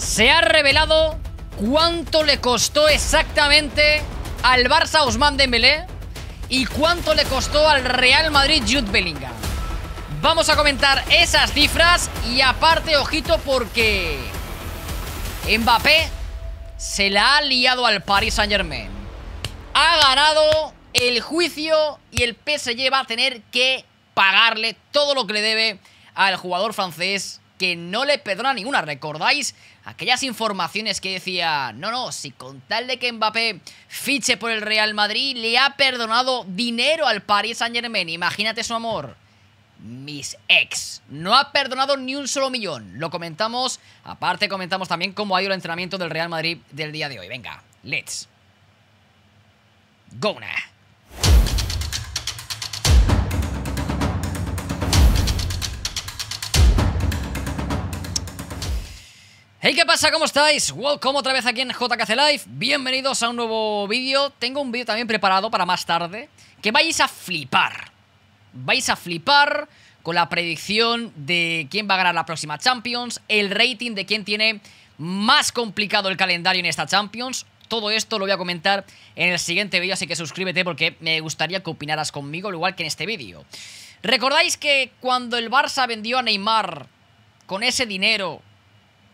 Se ha revelado cuánto le costó exactamente al Barça de Dembélé y cuánto le costó al Real Madrid Jude Bellingham. Vamos a comentar esas cifras y aparte, ojito, porque Mbappé se la ha liado al Paris Saint Germain. Ha ganado el juicio y el PSG va a tener que pagarle todo lo que le debe al jugador francés que no le perdona ninguna. ¿Recordáis aquellas informaciones que decía, no, no, si con tal de que Mbappé fiche por el Real Madrid, le ha perdonado dinero al Paris Saint Germain? Imagínate su amor. Mis ex. No ha perdonado ni un solo millón. Lo comentamos. Aparte, comentamos también cómo ha ido el entrenamiento del Real Madrid del día de hoy. Venga, let's. Go now. Hey, ¿qué pasa? ¿Cómo estáis? Welcome otra vez aquí en JKC Live. Bienvenidos a un nuevo vídeo. Tengo un vídeo también preparado para más tarde. Que vais a flipar. Vais a flipar con la predicción de quién va a ganar la próxima Champions, el rating de quién tiene más complicado el calendario en esta Champions. Todo esto lo voy a comentar en el siguiente vídeo, así que suscríbete porque me gustaría que opinaras conmigo, al igual que en este vídeo. ¿Recordáis que cuando el Barça vendió a Neymar con ese dinero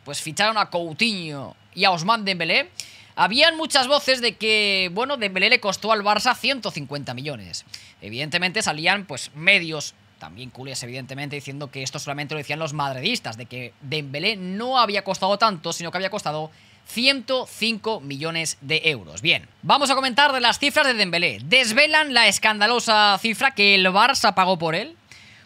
pues ficharon a Coutinho y a Osman Dembélé, habían muchas voces de que, bueno, Dembélé le costó al Barça 150 millones. Evidentemente salían, pues, medios, también culés, evidentemente, diciendo que esto solamente lo decían los madridistas, de que Dembélé no había costado tanto, sino que había costado 105 millones de euros. Bien, vamos a comentar de las cifras de Dembélé. Desvelan la escandalosa cifra que el Barça pagó por él.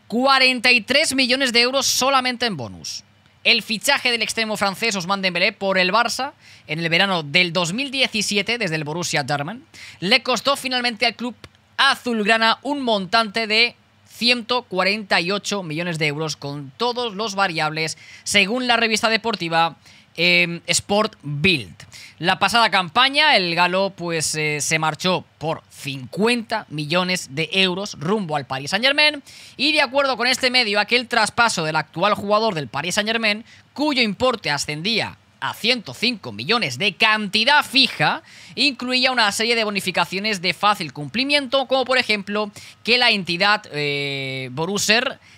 43 millones de euros solamente en bonus el fichaje del extremo francés Osman Dembélé por el Barça en el verano del 2017 desde el Borussia Dortmund le costó finalmente al club azulgrana un montante de 148 millones de euros con todos los variables según la revista deportiva Em, Sport Build. La pasada campaña, el galo pues, eh, se marchó por 50 millones de euros rumbo al Paris Saint Germain y de acuerdo con este medio, aquel traspaso del actual jugador del Paris Saint Germain, cuyo importe ascendía a 105 millones de cantidad fija, incluía una serie de bonificaciones de fácil cumplimiento, como por ejemplo que la entidad eh,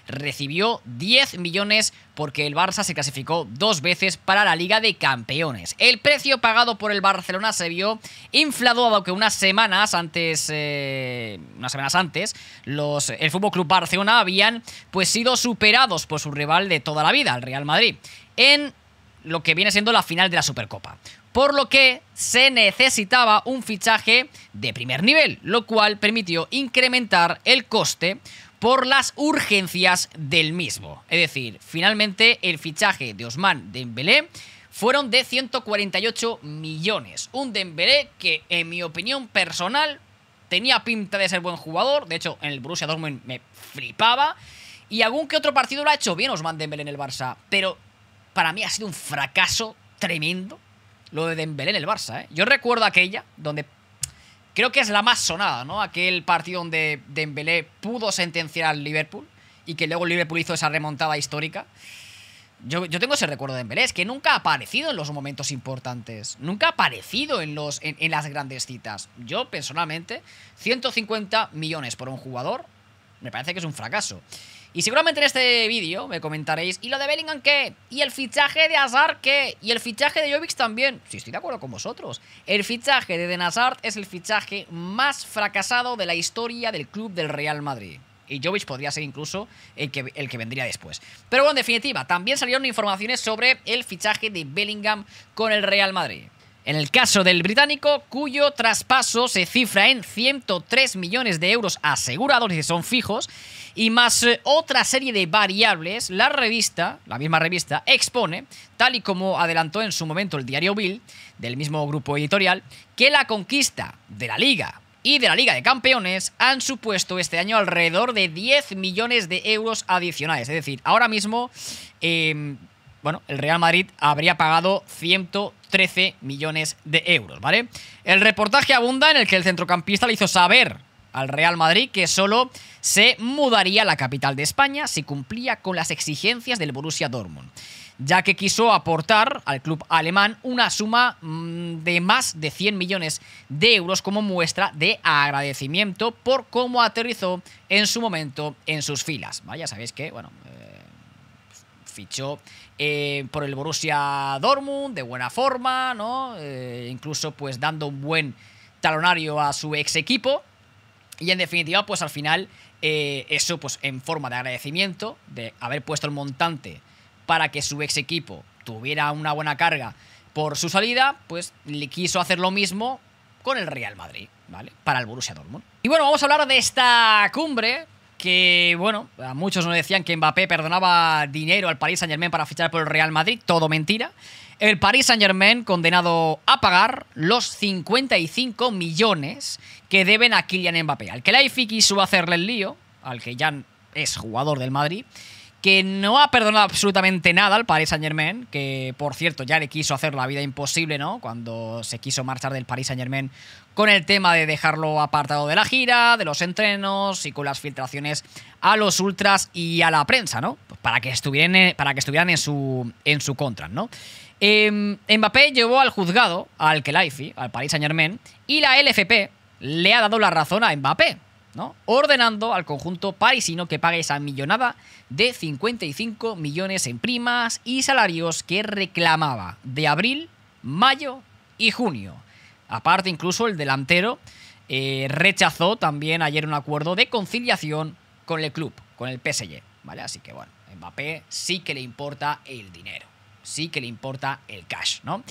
recibió 10 millones porque el Barça se clasificó dos veces para la Liga de Campeones. El precio pagado por el Barcelona se vio inflado, dado que unas semanas antes, eh, unas semanas antes, los, el Fútbol Club Barcelona habían pues sido superados por su rival de toda la vida, el Real Madrid. En lo que viene siendo la final de la Supercopa. Por lo que se necesitaba un fichaje de primer nivel, lo cual permitió incrementar el coste por las urgencias del mismo. Es decir, finalmente el fichaje de Osman Dembélé fueron de 148 millones. Un Dembélé que, en mi opinión personal, tenía pinta de ser buen jugador. De hecho, en el Borussia Dortmund me flipaba. Y algún que otro partido lo ha hecho bien Osman Dembélé en el Barça. Pero para mí ha sido un fracaso tremendo lo de Dembélé en el Barça. ¿eh? Yo recuerdo aquella donde creo que es la más sonada, ¿no? Aquel partido donde Dembélé pudo sentenciar al Liverpool y que luego el Liverpool hizo esa remontada histórica. Yo, tengo ese recuerdo de Dembélé, es que nunca ha aparecido en los momentos importantes, nunca ha aparecido en, los, en, en las grandes citas. Yo, personalmente, 150 millones por un jugador, me parece que es un fracaso. Y seguramente en este vídeo me comentaréis, ¿y lo de Bellingham qué? ¿Y el fichaje de Hazard qué? ¿Y el fichaje de Jovic también? sí, estoy de acuerdo con vosotros. El fichaje de Denazard es el fichaje más fracasado de la historia del club del Real Madrid y Jovic podría ser incluso el que, el que vendría después. Pero bueno, en definitiva, también salieron informaciones sobre el fichaje de Bellingham con el Real Madrid. En el caso del británico, cuyo traspaso se cifra en 103 millones de euros asegurados y son fijos, y más eh, otra serie de variables, la revista, la misma revista, expone, tal y como adelantó en su momento el diario Bill, del mismo grupo editorial, que la conquista de la Liga y de la Liga de Campeones han supuesto este año alrededor de 10 millones de euros adicionales. Es decir, ahora mismo, em, bueno, el Real Madrid habría pagado 113 millones de euros, ¿vale? El reportaje abunda en el que el centrocampista le hizo saber al Real Madrid, que solo se mudaría a la capital de España si cumplía con las exigencias del Borussia Dortmund, ya que quiso aportar al club alemán una suma mm, de más de 100 millones de euros como muestra de agradecimiento por cómo aterrizó en su momento en sus filas. Vaya, sabéis que, bueno, eh, fichó eh, por el Borussia Dortmund de buena forma, ¿no? Eh, incluso pues dando un buen talonario a su ex equipo, y en definitiva, pues al final, eh, eso pues en forma de agradecimiento, de haber puesto el montante para que su ex equipo tuviera una buena carga por su salida, pues le quiso hacer lo mismo con el Real Madrid, ¿vale? Para el Borussia Dortmund. Y bueno, vamos a hablar de esta cumbre que, bueno, a muchos nos decían que Mbappé perdonaba dinero al Paris Saint-Germain para fichar por el Real Madrid, todo mentira. El Paris Saint-Germain condenado a pagar los 55 millones que deben a Kylian Mbappé. Al que Laifi quiso hacerle el lío, al que ya es jugador del Madrid, que no ha perdonado absolutamente nada al Paris Saint-Germain, que por cierto ya le quiso hacer la vida imposible, ¿no? Cuando se quiso marchar del Paris Saint-Germain con el tema de dejarlo apartado de la gira, de los entrenos y con las filtraciones a los ultras y a la prensa, ¿no? Pues para que estuvieran, para que estuvieran en, su, en su contra, ¿no? Em, Mbappé llevó al juzgado, al Kelaifi, al Paris Saint Germain, y la LFP le ha dado la razón a Mbappé, ¿no? Ordenando al conjunto parisino que pague esa millonada de 55 millones en primas y salarios que reclamaba de abril, mayo y junio. Aparte, incluso el delantero eh, rechazó también ayer un acuerdo de conciliación con el club, con el PSG. ¿Vale? Así que bueno, Mbappé sí que le importa el dinero sí que le importa el cash, ¿no?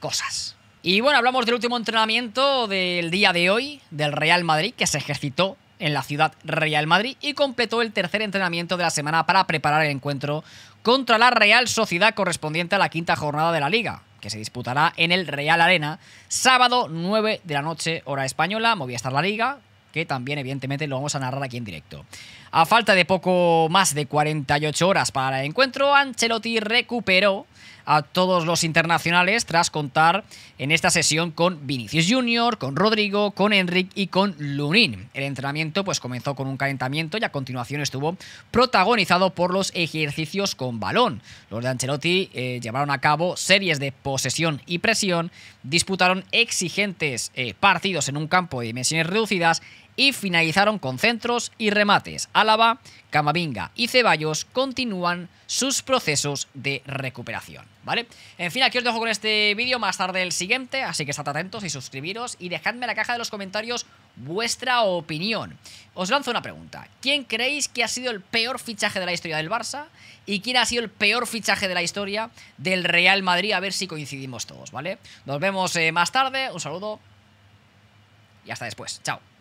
Cosas. Y bueno, hablamos del último entrenamiento del día de hoy del Real Madrid, que se ejercitó en la ciudad Real Madrid y completó el tercer entrenamiento de la semana para preparar el encuentro contra la Real Sociedad correspondiente a la quinta jornada de la liga, que se disputará en el Real Arena sábado 9 de la noche hora española, estar la Liga, que también evidentemente lo vamos a narrar aquí en directo. A falta de poco más de 48 horas para el encuentro, Ancelotti recuperó a todos los internacionales tras contar en esta sesión con Vinicius Junior, con Rodrigo, con Enric y con Lunin. El entrenamiento pues comenzó con un calentamiento y a continuación estuvo protagonizado por los ejercicios con balón. Los de Ancelotti eh, llevaron a cabo series de posesión y presión, disputaron exigentes eh, partidos en un campo de dimensiones reducidas y finalizaron con centros y remates. Álava, Camavinga y Ceballos continúan sus procesos de recuperación, ¿vale? En fin, aquí os dejo con este vídeo, más tarde el siguiente, así que estad atentos y suscribiros y dejadme en la caja de los comentarios vuestra opinión. Os lanzo una pregunta. ¿Quién creéis que ha sido el peor fichaje de la historia del Barça? ¿Y quién ha sido el peor fichaje de la historia del Real Madrid? A ver si coincidimos todos, ¿vale? Nos vemos eh, más tarde. Un saludo. Y hasta después. Chao.